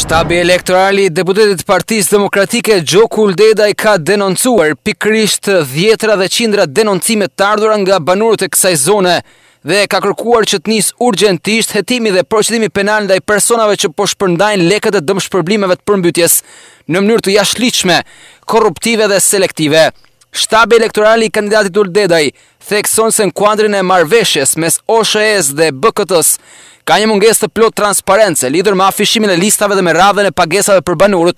Shtabi elektorali deputetit partiz demokratike Gjo Uldedaj ka denoncuar pikrisht djetra dhe qindra denoncimet tardura nga banurët e kësaj zone dhe ka kërkuar që të njës urgentisht hetimi dhe procedimi penal ndaj personave që po shpërndajnë leket e dëmë shpërblimeve të përmbytjes në mënyrë të jashtë korruptive dhe selektive. Shtabi elektorali kandidatit Uldedaj thekson se në kuandrin e marveshjes mes OSHES dhe BKT-s ka një mungesë të plot transparentse lidhur me afishimin e listave dhe me radhën e pagesave për banorët,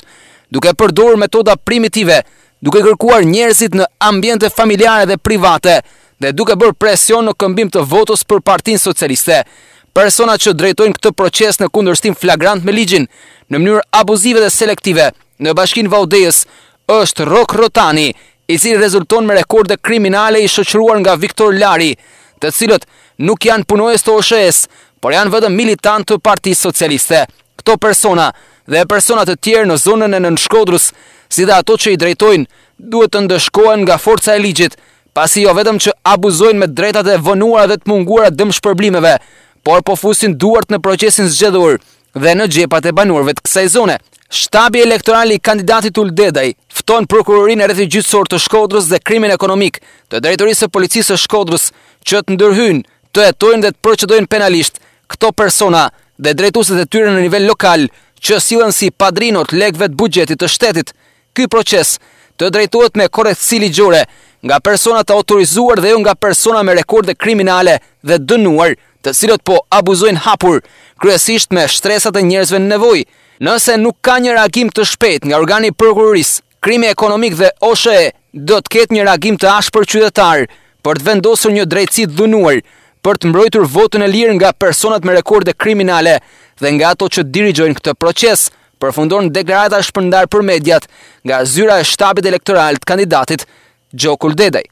duke përdorur metoda primitive, duke kërkuar njerëzit në ambiente familjare dhe private dhe duke bërë presion në këmbim të votos për Partinë Socialiste. Persona që drejtojnë këtë proces në kundërshtim flagrant me ligjin, në mënyrë abuzive dhe selektive, në bashkinë Vaudejës është Rok Rotani, i cili rezulton me rekorde kriminale i shoqëruar nga Viktor Lari, të cilët nuk janë punojës të OSHES, por janë vëdë militantë të Parti Socialiste. Këto persona dhe personat të tjerë në zonën e në nëshkodrus, si dhe ato që i drejtojnë, duhet të ndëshkojnë nga forca e ligjit, pasi jo vetëm që abuzojnë me drejtate e vënuar dhe të munguara dëmë shpërblimeve, por po fusin duart në procesin zgjedhur dhe në gjepat e banurve të kësaj zone. Shtabi elektorali kandidatit u Dedaj fton prokurorin e rethi gjithësor të shkodrës dhe krimin ekonomik të drejtorisë e policisë të shkodrës që të ndërhyn të jetojnë dhe të procedojnë penalisht këto persona dhe drejtuesit e tyre në nivel lokal që silën si padrinot lekëve të buxhetit të shtetit. Ky proces të drejtohet me korrektësi ligjore nga persona të autorizuar dhe jo nga persona me rekorde kriminale dhe dënuar, të cilët po abuzojnë hapur kryesisht me shtresat e njerëzve në nevojë. Nëse nuk ka një reagim të shpet nga organi i prokurorisë, krimi ekonomik dhe OSHE do të ketë një reagim të ashpër qytetar për të vendosur një drejtësi të dhunuar për të mbrojtur votën e lirë nga personat me rekorde kriminale dhe nga ato që dirigjojnë këtë proces, përfundon deklarata shpërndar për mediat nga zyra e shtabit elektoral të kandidatit Gjokul Dedej.